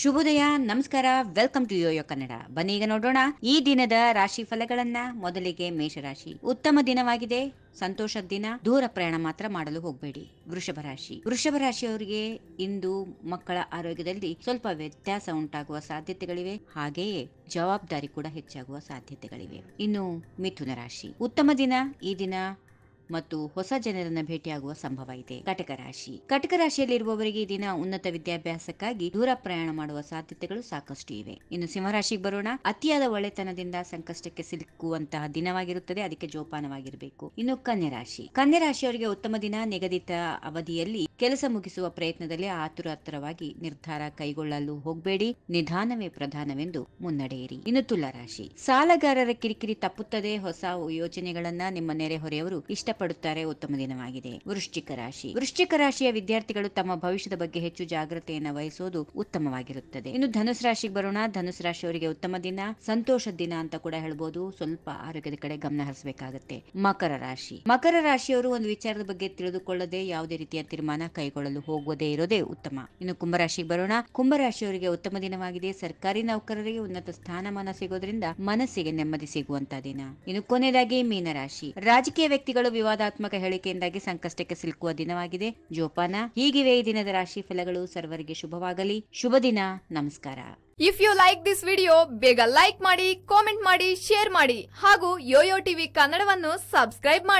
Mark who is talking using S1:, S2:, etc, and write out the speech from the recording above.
S1: ಶುಭೋದಯ ನಮಸ್ಕಾರ welcome to Yoyo Kannada ಬನ್ನಿ ಈಗ ನೋಡೋಣ ಈ ದಿನದ ರಾಶಿ ಫಲಗಳನ್ನ ಮೊದಲಿಗೆ ಮೇಷರಾಶಿ ಉತ್ತಮ ದಿನವಾಗಿದೆ ಸಂತೋಷದ ದಿನ ದೂರ ಪ್ರಯಾಣ ಮಾತ್ರ ಮಾಡಲು ಹೋಗಬೇಡಿ ವೃಷಭ ರಾಶಿ ವೃಷಭ ರಾಶಿಯವರಿಗೆ ಇಂದು ಮಕ್ಕಳ ಆರೋಗ್ಯದಲ್ಲಿ ಸ್ವಲ್ಪ ವ್ಯತ್ಯಾಸ ಉಂಟಾಗುವ ಸಾಧ್ಯತೆಗಳಿವೆ ಹಾಗೆಯೇ ಜವಾಬ್ದಾರಿ ಕೂಡ ಹೆಚ್ಚಾಗುವ ಸಾಧ್ಯತೆಗಳಿವೆ ಇನ್ನು ಮಿಥುನ ರಾಶಿ ಉತ್ತಮ ದಿನ ಈ ದಿನ ಮತ್ತು ಹೊಸ ಜನರನ್ನ ಭೇಟಿಯಾಗುವ ಸಂಭವ ಇದೆ ಕಟಕ ರಾಶಿ ಕಟಕ ರಾಶಿಯಲ್ಲಿರುವವರಿಗೆ ದಿನ ಉನ್ನತ ವಿದ್ಯಾಭ್ಯಾಸಕ್ಕಾಗಿ ದೂರ ಪ್ರಯಾಣ ಮಾಡುವ ಸಾಧ್ಯತೆಗಳು ಸಾಕಷ್ಟು ಇವೆ ಇನ್ನು ಸಿಂಹರಾಶಿಗೆ ಬರೋಣ ಅತಿಯಾದ ಒಳ್ಳೆತನದಿಂದ ಸಂಕಷ್ಟಕ್ಕೆ ಸಿಲುಕುವಂತಹ ದಿನವಾಗಿರುತ್ತದೆ ಅದಕ್ಕೆ ಜೋಪಾನವಾಗಿರಬೇಕು ಇನ್ನು ಕನ್ಯಾ ರಾಶಿ ಕನ್ಯಾ ರಾಶಿಯವರಿಗೆ ಉತ್ತಮ ದಿನ ನಿಗದಿತ ಅವಧಿಯಲ್ಲಿ ಕೆಲಸ ಮುಗಿಸುವ ಪ್ರಯತ್ನದಲ್ಲಿ ಆತುರಾತರವಾಗಿ ನಿರ್ಧಾರ ಕೈಗೊಳ್ಳಲು ಹೋಗಬೇಡಿ ನಿಧಾನವೇ ಪ್ರಧಾನವೆಂದು ಮುನ್ನಡೆಯಿರಿ ಇನ್ನು ತುಲಾ ರಾಶಿ ಸಾಲಗಾರರ ಕಿರಿಕಿರಿ ತಪ್ಪುತ್ತದೆ ಹೊಸ ಯೋಜನೆಗಳನ್ನ ನಿಮ್ಮ ನೆರೆಹೊರೆಯವರು ಇಷ್ಟ ಪಡುತ್ತಾರೆ ಉತ್ತಮ ದಿನವಾಗಿದೆ ವೃಶ್ಚಿಕ ರಾಶಿ ವೃಶ್ಚಿಕ ರಾಶಿಯ ವಿದ್ಯಾರ್ಥಿಗಳು ತಮ್ಮ ಭವಿಷ್ಯದ ಬಗ್ಗೆ ಹೆಚ್ಚು ಜಾಗ್ರತೆಯನ್ನು ವಹಿಸುವುದು ಉತ್ತಮವಾಗಿರುತ್ತದೆ ಇನ್ನು ಧನುಸ್ ರಾಶಿಗೆ ಬರೋಣ ಧನುಸ್ ರಾಶಿಯವರಿಗೆ ಉತ್ತಮ ದಿನ ಸಂತೋಷದ ದಿನ ಅಂತ ಕೂಡ ಹೇಳ್ಬೋದು ಸ್ವಲ್ಪ ಆರೋಗ್ಯದ ಕಡೆ ಗಮನ ಹರಿಸಬೇಕಾಗುತ್ತೆ ಮಕರ ರಾಶಿ ಮಕರ ರಾಶಿಯವರು ಒಂದು ವಿಚಾರದ ಬಗ್ಗೆ ತಿಳಿದುಕೊಳ್ಳದೆ ಯಾವುದೇ ರೀತಿಯ ತೀರ್ಮಾನ ಕೈಗೊಳ್ಳಲು ಹೋಗುವುದೇ ಇರೋದೇ ಉತ್ತಮ ಇನ್ನು ಕುಂಭರಾಶಿಗೆ ಬರೋಣ ಕುಂಭರಾಶಿಯವರಿಗೆ ಉತ್ತಮ ದಿನವಾಗಿದೆ ಸರ್ಕಾರಿ ನೌಕರರಿಗೆ ಉನ್ನತ ಸ್ಥಾನಮಾನ ಸಿಗೋದ್ರಿಂದ ಮನಸ್ಸಿಗೆ ನೆಮ್ಮದಿ ಸಿಗುವಂತ ದಿನ ಇನ್ನು ಕೊನೆಯದಾಗಿ ಮೀನರಾಶಿ ರಾಜಕೀಯ ವ್ಯಕ್ತಿಗಳು ವಿವಾದಾತ್ಮಕ ಹೇಳಿಕೆಯಿಂದಾಗಿ ಸಂಕಷ್ಟಕ್ಕೆ ಸಿಲುಕುವ ದಿನವಾಗಿದೆ ಜೋಪಾನ ಹೀಗಿವೆ ಈ ದಿನದ ರಾಶಿ ಫಲಗಳು ಸರ್ವರಿಗೆ ಶುಭವಾಗಲಿ ಶುಭ ದಿನ ನಮಸ್ಕಾರ if you like this video ಬೇಗ ಲೈಕ್ ಮಾಡಿ ಕಾಮೆಂಟ್ ಮಾಡಿ ಶೇರ್ ಮಾಡಿ ಹಾಗೂ ಯೋಯೋ ಟಿವಿ ಕನ್ನಡವನ್ನು ಸಬ್ಸ್ಕ್ರೈಬ್ ಮಾಡಿ